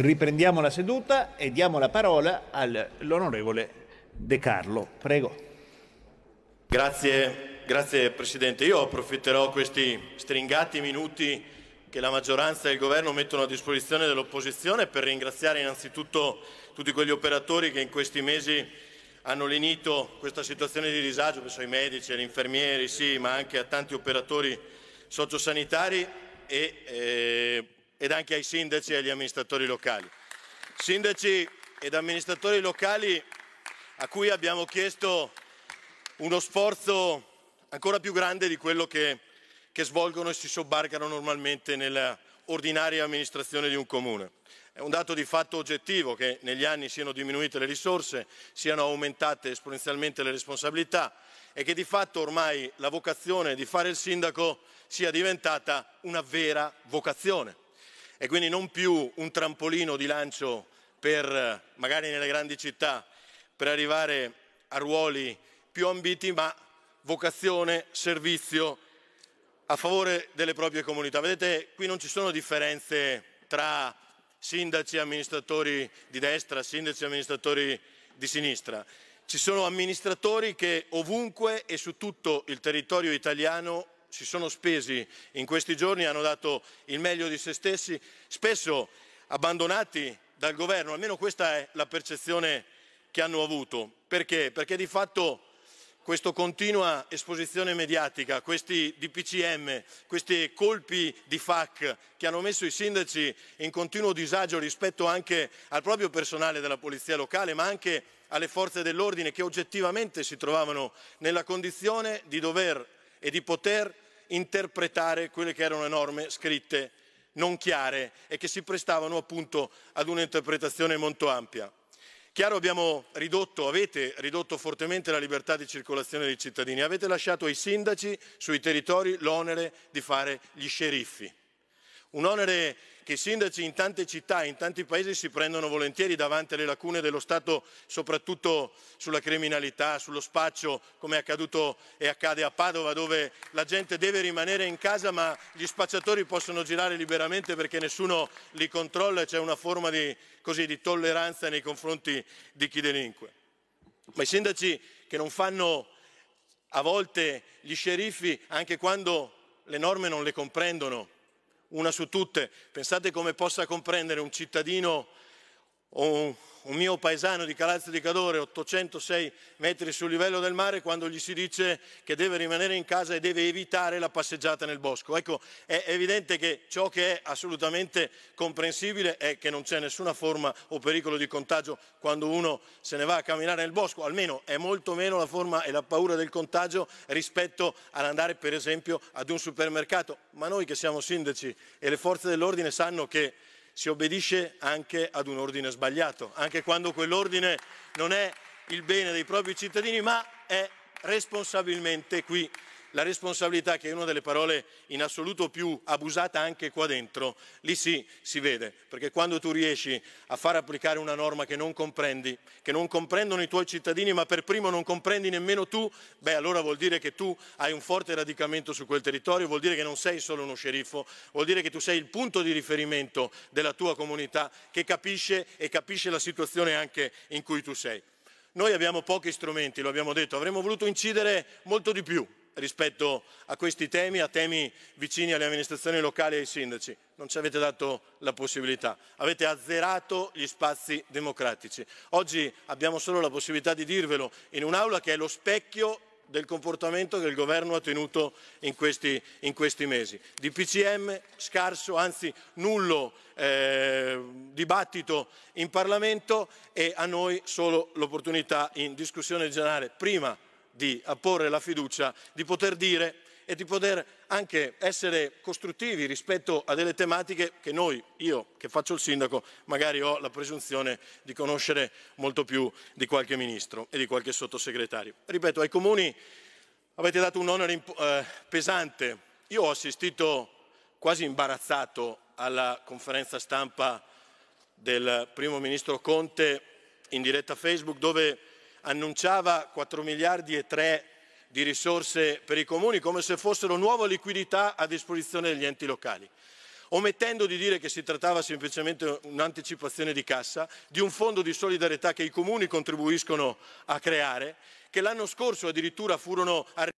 riprendiamo la seduta e diamo la parola all'onorevole De Carlo. Prego. Grazie, grazie Presidente. Io approfitterò questi stringati minuti che la maggioranza e il Governo mettono a disposizione dell'opposizione per ringraziare innanzitutto tutti quegli operatori che in questi mesi hanno lenito questa situazione di disagio, penso ai medici, agli infermieri, sì, ma anche a tanti operatori sociosanitari e eh, ed anche ai sindaci e agli amministratori locali. Sindaci ed amministratori locali a cui abbiamo chiesto uno sforzo ancora più grande di quello che, che svolgono e si sobbarcano normalmente nell'ordinaria amministrazione di un comune. È un dato di fatto oggettivo che negli anni siano diminuite le risorse, siano aumentate esponenzialmente le responsabilità e che di fatto ormai la vocazione di fare il sindaco sia diventata una vera vocazione e quindi non più un trampolino di lancio per eh, magari nelle grandi città per arrivare a ruoli più ambiti, ma vocazione, servizio a favore delle proprie comunità. Vedete, qui non ci sono differenze tra sindaci e amministratori di destra, sindaci e amministratori di sinistra. Ci sono amministratori che ovunque e su tutto il territorio italiano si sono spesi in questi giorni hanno dato il meglio di se stessi, spesso abbandonati dal governo, almeno questa è la percezione che hanno avuto. Perché? Perché di fatto questa continua esposizione mediatica, questi DPCM, questi colpi di FAC che hanno messo i sindaci in continuo disagio rispetto anche al proprio personale della polizia locale, ma anche alle forze dell'ordine che oggettivamente si trovavano nella condizione di dover e di poter interpretare quelle che erano le norme scritte non chiare e che si prestavano appunto ad un'interpretazione molto ampia. Chiaro abbiamo ridotto, avete ridotto fortemente la libertà di circolazione dei cittadini, avete lasciato ai sindaci sui territori l'onere di fare gli sceriffi, un onere che i sindaci in tante città, in tanti paesi si prendono volentieri davanti alle lacune dello Stato, soprattutto sulla criminalità, sullo spaccio, come è accaduto e accade a Padova, dove la gente deve rimanere in casa ma gli spacciatori possono girare liberamente perché nessuno li controlla e c'è una forma di, così, di tolleranza nei confronti di chi delinque. Ma i sindaci che non fanno a volte gli sceriffi, anche quando le norme non le comprendono, una su tutte. Pensate come possa comprendere un cittadino un, un mio paesano di Calazzo di Cadore, 806 metri sul livello del mare, quando gli si dice che deve rimanere in casa e deve evitare la passeggiata nel bosco. Ecco, è evidente che ciò che è assolutamente comprensibile è che non c'è nessuna forma o pericolo di contagio quando uno se ne va a camminare nel bosco, almeno è molto meno la forma e la paura del contagio rispetto all'andare per esempio ad un supermercato. Ma noi che siamo sindaci e le forze dell'ordine sanno che si obbedisce anche ad un ordine sbagliato, anche quando quell'ordine non è il bene dei propri cittadini, ma è responsabilmente qui la responsabilità, che è una delle parole in assoluto più abusata anche qua dentro, lì sì si vede, perché quando tu riesci a far applicare una norma che non comprendi, che non comprendono i tuoi cittadini, ma per primo non comprendi nemmeno tu, beh allora vuol dire che tu hai un forte radicamento su quel territorio, vuol dire che non sei solo uno sceriffo, vuol dire che tu sei il punto di riferimento della tua comunità che capisce e capisce la situazione anche in cui tu sei. Noi abbiamo pochi strumenti, lo abbiamo detto, avremmo voluto incidere molto di più, rispetto a questi temi, a temi vicini alle amministrazioni locali e ai sindaci. Non ci avete dato la possibilità. Avete azzerato gli spazi democratici. Oggi abbiamo solo la possibilità di dirvelo in un'aula che è lo specchio del comportamento che il governo ha tenuto in questi, in questi mesi. Di PCM scarso, anzi nullo eh, dibattito in Parlamento e a noi solo l'opportunità in discussione generale prima di apporre la fiducia, di poter dire e di poter anche essere costruttivi rispetto a delle tematiche che noi, io che faccio il sindaco, magari ho la presunzione di conoscere molto più di qualche ministro e di qualche sottosegretario. Ripeto, ai comuni avete dato un onere eh, pesante. Io ho assistito quasi imbarazzato alla conferenza stampa del primo ministro Conte in diretta Facebook dove annunciava 4 miliardi e 3 di risorse per i comuni come se fossero nuova liquidità a disposizione degli enti locali omettendo di dire che si trattava semplicemente un'anticipazione di cassa, di un fondo di solidarietà che i comuni contribuiscono a creare, che l'anno scorso addirittura furono arrivati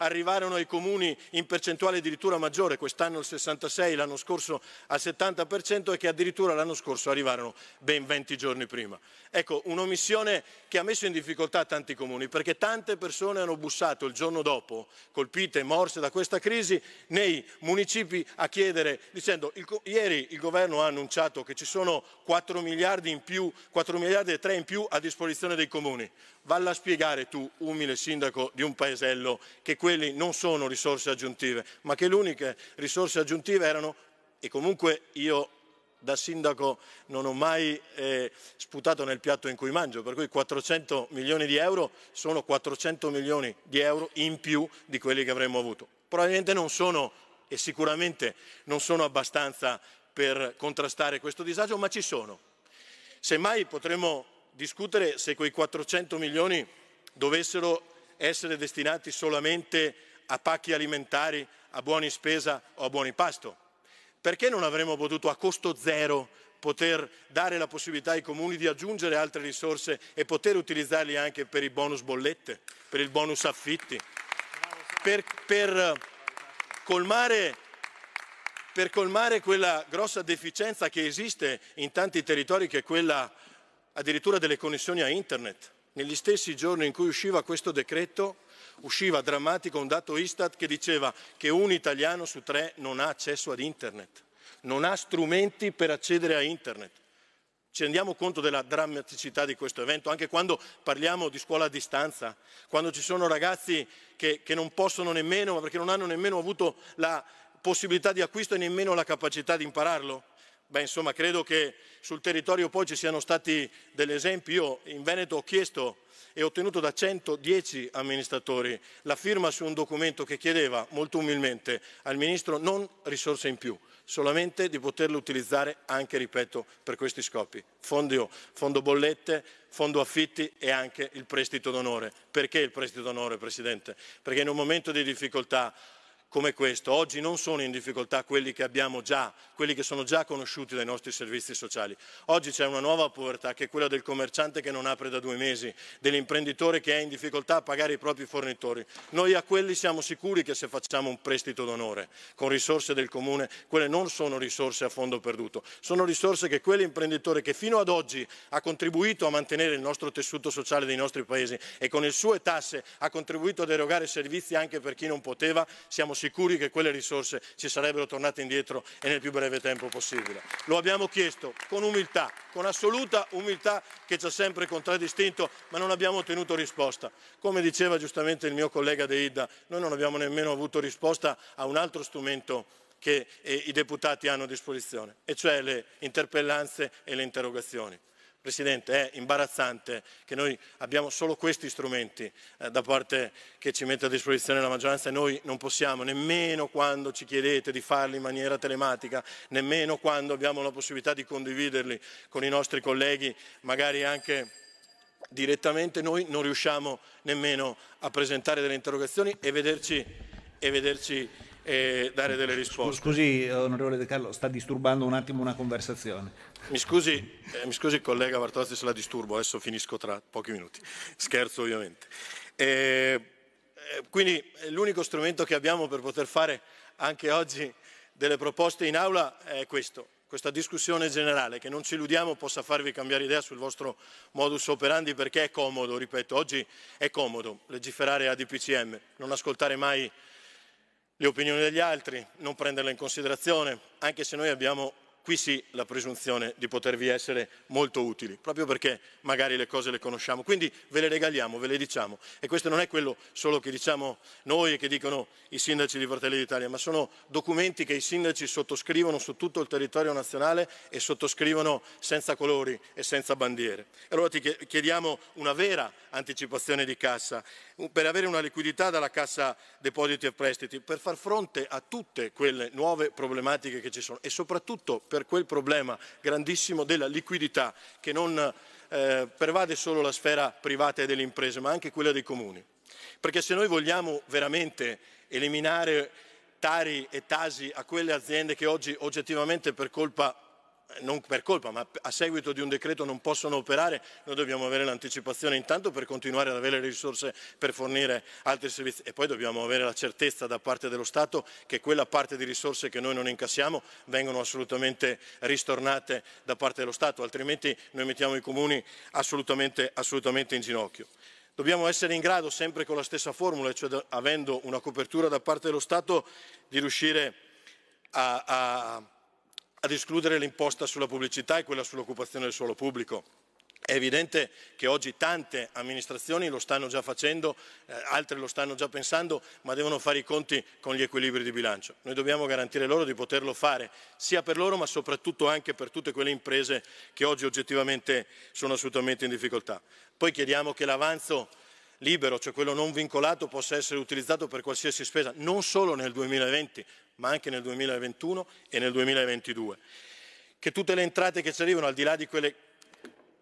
arrivarono ai comuni in percentuale addirittura maggiore, quest'anno al 66, l'anno scorso al 70% e che addirittura l'anno scorso arrivarono ben 20 giorni prima. Ecco, un'omissione che ha messo in difficoltà tanti comuni perché tante persone hanno bussato il giorno dopo, colpite, e morse da questa crisi, nei municipi a chiedere dicendo ieri il governo ha annunciato che ci sono 4 miliardi, più, 4 miliardi e 3 in più a disposizione dei comuni. Valla a spiegare tu, umile sindaco di un paesello, che quelli non sono risorse aggiuntive, ma che le uniche risorse aggiuntive erano, e comunque io da sindaco non ho mai eh, sputato nel piatto in cui mangio, per cui 400 milioni di euro sono 400 milioni di euro in più di quelli che avremmo avuto. Probabilmente non sono e sicuramente non sono abbastanza per contrastare questo disagio, ma ci sono. Semmai potremmo discutere se quei 400 milioni dovessero essere destinati solamente a pacchi alimentari, a buoni spesa o a buoni pasto. Perché non avremmo potuto a costo zero poter dare la possibilità ai comuni di aggiungere altre risorse e poter utilizzarle anche per i bonus bollette, per il bonus affitti, per, per, colmare, per colmare quella grossa deficienza che esiste in tanti territori che è quella addirittura delle connessioni a internet. Negli stessi giorni in cui usciva questo decreto, usciva drammatico un dato Istat che diceva che un italiano su tre non ha accesso ad internet, non ha strumenti per accedere a internet. Ci rendiamo conto della drammaticità di questo evento, anche quando parliamo di scuola a distanza, quando ci sono ragazzi che, che non possono nemmeno, perché non hanno nemmeno avuto la possibilità di acquisto e nemmeno la capacità di impararlo. Beh, insomma, credo che sul territorio poi ci siano stati degli esempi. Io in Veneto ho chiesto e ottenuto da 110 amministratori la firma su un documento che chiedeva molto umilmente al Ministro non risorse in più, solamente di poterle utilizzare anche, ripeto, per questi scopi. Fondo, fondo bollette, fondo affitti e anche il prestito d'onore. Perché il prestito d'onore, Presidente? Perché in un momento di difficoltà come questo. Oggi non sono in difficoltà quelli che abbiamo già, quelli che sono già conosciuti dai nostri servizi sociali. Oggi c'è una nuova povertà che è quella del commerciante che non apre da due mesi, dell'imprenditore che è in difficoltà a pagare i propri fornitori. Noi a quelli siamo sicuri che se facciamo un prestito d'onore con risorse del comune, quelle non sono risorse a fondo perduto, sono risorse che quell'imprenditore che fino ad oggi ha contribuito a mantenere il nostro tessuto sociale dei nostri paesi e con le sue tasse ha contribuito ad erogare servizi anche per chi non poteva, siamo sicuri che quelle risorse ci sarebbero tornate indietro e nel più breve tempo possibile. Lo abbiamo chiesto con umiltà, con assoluta umiltà che ci ha sempre contraddistinto, ma non abbiamo ottenuto risposta. Come diceva giustamente il mio collega De Ida, noi non abbiamo nemmeno avuto risposta a un altro strumento che eh, i deputati hanno a disposizione, e cioè le interpellanze e le interrogazioni. Presidente, è imbarazzante che noi abbiamo solo questi strumenti eh, da parte che ci mette a disposizione la maggioranza e noi non possiamo, nemmeno quando ci chiedete di farli in maniera telematica, nemmeno quando abbiamo la possibilità di condividerli con i nostri colleghi, magari anche direttamente, noi non riusciamo nemmeno a presentare delle interrogazioni e vederci, e vederci e dare delle risposte. Scusi, onorevole De Carlo, sta disturbando un attimo una conversazione. Mi scusi, eh, mi scusi collega Bartolozzi se la disturbo, adesso finisco tra pochi minuti. Scherzo ovviamente. Eh, eh quindi eh, l'unico strumento che abbiamo per poter fare anche oggi delle proposte in aula è questo, questa discussione generale, che non ci illudiamo possa farvi cambiare idea sul vostro modus operandi perché è comodo, ripeto, oggi è comodo legiferare a DPCM, non ascoltare mai le opinioni degli altri, non prenderle in considerazione, anche se noi abbiamo qui sì la presunzione di potervi essere molto utili, proprio perché magari le cose le conosciamo. Quindi ve le regaliamo, ve le diciamo. E questo non è quello solo che diciamo noi e che dicono i sindaci di Fratelli d'Italia, ma sono documenti che i sindaci sottoscrivono su tutto il territorio nazionale e sottoscrivono senza colori e senza bandiere. Allora ti chiediamo una vera anticipazione di cassa per avere una liquidità dalla cassa depositi e prestiti, per far fronte a tutte quelle nuove problematiche che ci sono e soprattutto per quel problema grandissimo della liquidità che non eh, pervade solo la sfera privata e delle imprese, ma anche quella dei comuni. Perché se noi vogliamo veramente eliminare tari e tasi a quelle aziende che oggi oggettivamente per colpa non per colpa, ma a seguito di un decreto non possono operare, noi dobbiamo avere l'anticipazione intanto per continuare ad avere le risorse per fornire altri servizi e poi dobbiamo avere la certezza da parte dello Stato che quella parte di risorse che noi non incassiamo vengono assolutamente ristornate da parte dello Stato, altrimenti noi mettiamo i comuni assolutamente, assolutamente in ginocchio. Dobbiamo essere in grado, sempre con la stessa formula, cioè avendo una copertura da parte dello Stato, di riuscire a, a ad escludere l'imposta sulla pubblicità e quella sull'occupazione del suolo pubblico. È evidente che oggi tante amministrazioni lo stanno già facendo, eh, altre lo stanno già pensando, ma devono fare i conti con gli equilibri di bilancio. Noi dobbiamo garantire loro di poterlo fare, sia per loro ma soprattutto anche per tutte quelle imprese che oggi oggettivamente sono assolutamente in difficoltà. Poi chiediamo che l'avanzo libero, cioè quello non vincolato, possa essere utilizzato per qualsiasi spesa, non solo nel 2020, ma anche nel 2021 e nel 2022. Che tutte le entrate che ci arrivano, al di là di quelle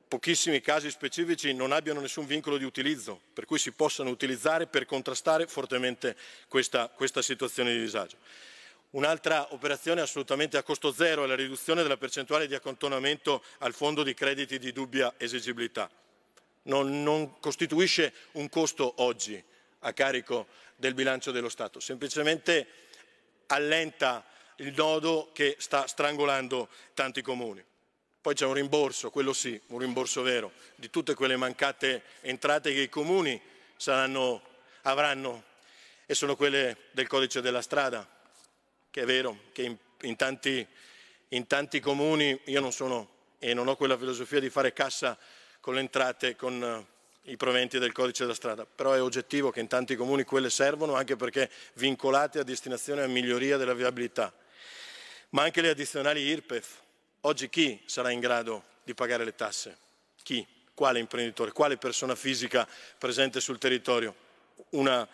pochissimi casi specifici non abbiano nessun vincolo di utilizzo, per cui si possano utilizzare per contrastare fortemente questa, questa situazione di disagio. Un'altra operazione assolutamente a costo zero è la riduzione della percentuale di accantonamento al fondo di crediti di dubbia esigibilità non, non costituisce un costo oggi a carico del bilancio dello Stato, semplicemente allenta il nodo che sta strangolando tanti comuni. Poi c'è un rimborso, quello sì, un rimborso vero, di tutte quelle mancate entrate che i comuni saranno, avranno e sono quelle del codice della strada, che è vero che in, in, tanti, in tanti comuni, io non sono e non ho quella filosofia di fare cassa con le entrate, con eh, i proventi del codice della strada, però è oggettivo che in tanti comuni quelle servono anche perché vincolate a destinazione a miglioria della viabilità, ma anche le addizionali IRPEF. Oggi chi sarà in grado di pagare le tasse? Chi? Quale imprenditore? Quale persona fisica presente sul territorio? Una,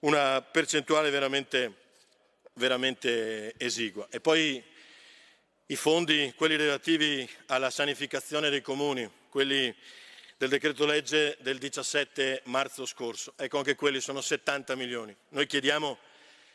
una percentuale veramente, veramente esigua. E poi i fondi, quelli relativi alla sanificazione dei comuni, quelli del decreto legge del 17 marzo scorso. Ecco, anche quelli sono 70 milioni. Noi chiediamo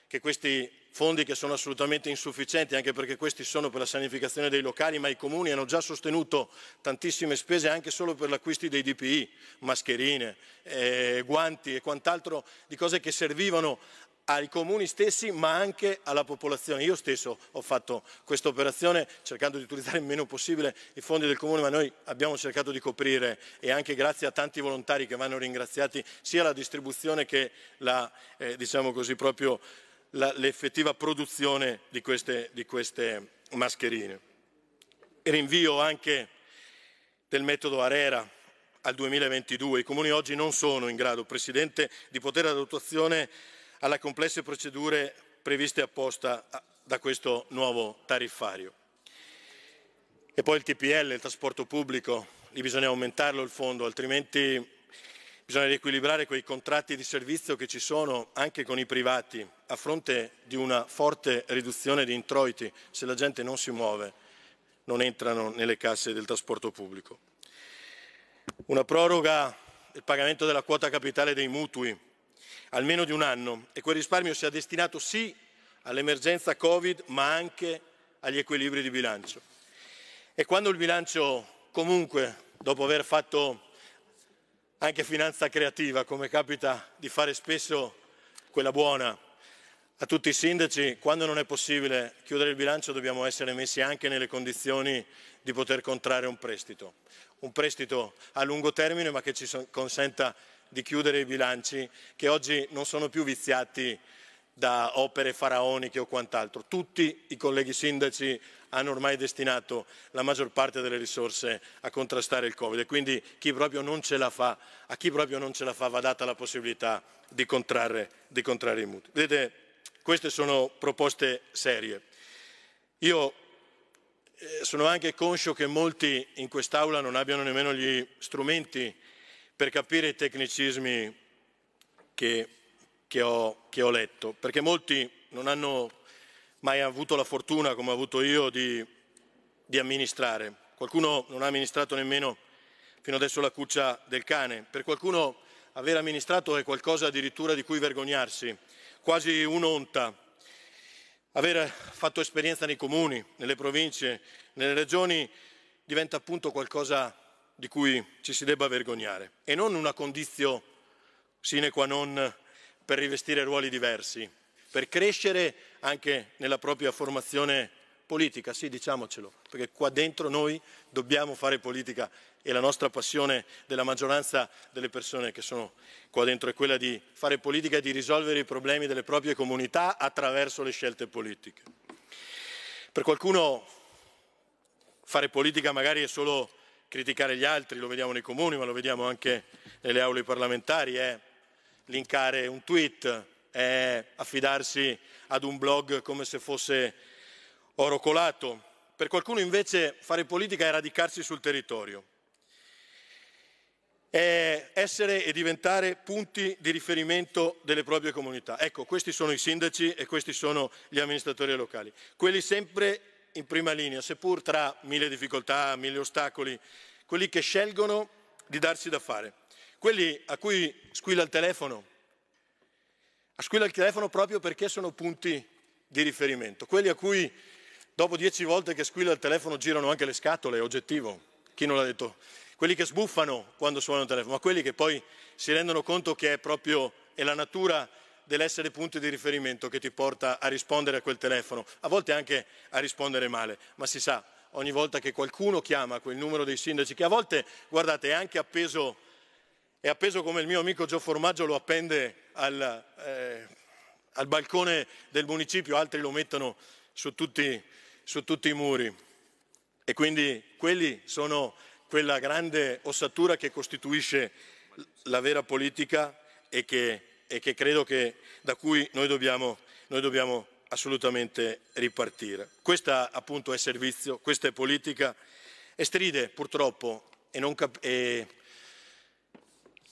che questi fondi, che sono assolutamente insufficienti, anche perché questi sono per la sanificazione dei locali, ma i comuni hanno già sostenuto tantissime spese anche solo per l'acquisto dei DPI, mascherine, eh, guanti e quant'altro di cose che servivano ai comuni stessi ma anche alla popolazione. Io stesso ho fatto questa operazione cercando di utilizzare il meno possibile i fondi del comune ma noi abbiamo cercato di coprire e anche grazie a tanti volontari che vanno ringraziati sia la distribuzione che la, eh, diciamo così, l'effettiva produzione di queste, di queste mascherine. Rinvio anche del metodo Arera al 2022. I comuni oggi non sono in grado, Presidente, di poter dare attuazione alle complesse procedure previste apposta ah, da questo nuovo tariffario. E poi il TPL, il trasporto pubblico, lì bisogna aumentarlo il fondo, altrimenti bisogna riequilibrare quei contratti di servizio che ci sono anche con i privati a fronte di una forte riduzione di introiti se la gente non si muove non entrano nelle casse del trasporto pubblico. Una proroga del pagamento della quota capitale dei mutui almeno di un anno, e quel risparmio sia destinato sì all'emergenza Covid, ma anche agli equilibri di bilancio. E quando il bilancio, comunque, dopo aver fatto anche finanza creativa, come capita di fare spesso quella buona, a tutti i sindaci, quando non è possibile chiudere il bilancio dobbiamo essere messi anche nelle condizioni di poter contrarre un prestito, un prestito a lungo termine ma che ci consenta di chiudere i bilanci che oggi non sono più viziati da opere faraoniche o quant'altro. Tutti i colleghi sindaci hanno ormai destinato la maggior parte delle risorse a contrastare il Covid e quindi chi proprio non ce la fa, a chi proprio non ce la fa va data la possibilità di contrarre, di contrarre i mutui. Vedete, queste sono proposte serie. Io eh, sono anche conscio che molti in quest'Aula non abbiano nemmeno gli strumenti per capire i tecnicismi che, che, ho, che ho letto, perché molti non hanno mai avuto la fortuna, come ho avuto io, di, di, amministrare. Qualcuno non ha amministrato nemmeno fino adesso la cuccia del cane. Per qualcuno aver amministrato è qualcosa addirittura di cui vergognarsi, quasi un'onta. Aver fatto esperienza nei comuni, nelle province, nelle regioni diventa appunto qualcosa di cui ci si debba vergognare e non una condizione sine qua non per rivestire ruoli diversi, per crescere anche nella propria formazione politica, sì diciamocelo, perché qua dentro noi dobbiamo fare politica e la nostra passione della maggioranza delle persone che sono qua dentro è quella di fare politica e di risolvere i problemi delle proprie comunità attraverso le scelte politiche. Per qualcuno fare politica magari è solo criticare gli altri, lo vediamo nei comuni, ma lo vediamo anche nelle aule parlamentari, è linkare un tweet, è affidarsi ad un blog come se fosse oro colato. Per qualcuno invece fare politica è radicarsi sul territorio, è essere e diventare punti di riferimento delle proprie comunità. Ecco, questi sono i sindaci e questi sono gli amministratori locali, quelli sempre in prima linea, seppur tra mille difficoltà, mille ostacoli, quelli che scelgono di darsi da fare, quelli a cui squilla il telefono, squilla il telefono proprio perché sono punti di riferimento, quelli a cui dopo dieci volte che squilla il telefono girano anche le scatole, è oggettivo, chi non l'ha detto, quelli che sbuffano quando suonano il telefono, ma quelli che poi si rendono conto che è proprio è la natura dell'essere punto di riferimento che ti porta a rispondere a quel telefono, a volte anche a rispondere male, ma si sa, ogni volta che qualcuno chiama quel numero dei sindaci, che a volte, guardate, è anche appeso, è appeso come il mio amico Gio Formaggio lo appende al, eh, al balcone del municipio, altri lo mettono su tutti, su tutti i muri. E quindi quelli sono quella grande ossatura che costituisce la vera politica e che e che credo che da cui noi dobbiamo, noi dobbiamo assolutamente ripartire. Questa appunto è servizio, questa è politica e stride purtroppo e non, e,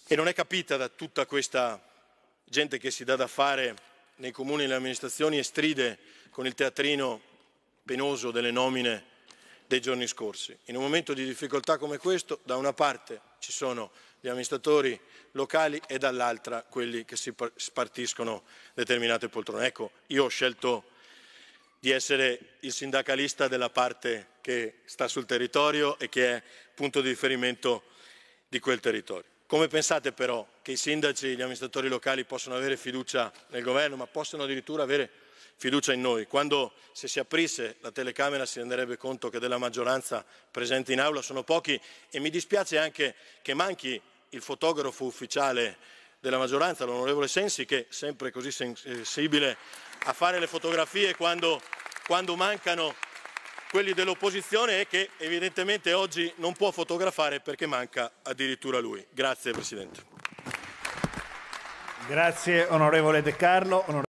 e non, è capita da tutta questa gente che si dà da fare nei comuni e nelle amministrazioni e stride con il teatrino penoso delle nomine dei giorni scorsi. In un momento di difficoltà come questo, da una parte ci sono gli amministratori locali e dall'altra quelli che si spartiscono determinate poltrone. Ecco, io ho scelto di essere il sindacalista della parte che sta sul territorio e che è punto di riferimento di quel territorio. Come pensate però che i sindaci e gli amministratori locali possono avere fiducia nel governo, ma possono addirittura avere fiducia in noi? Quando se si aprisse la telecamera si renderebbe conto che della maggioranza presente in aula sono pochi e mi dispiace anche che manchi il fotografo ufficiale della maggioranza, l'onorevole Sensi, che è sempre così eh, sensibile a fare le fotografie quando, quando mancano quelli dell'opposizione e che evidentemente oggi non può fotografare perché manca addirittura lui. Grazie Presidente. Grazie onorevole De Carlo.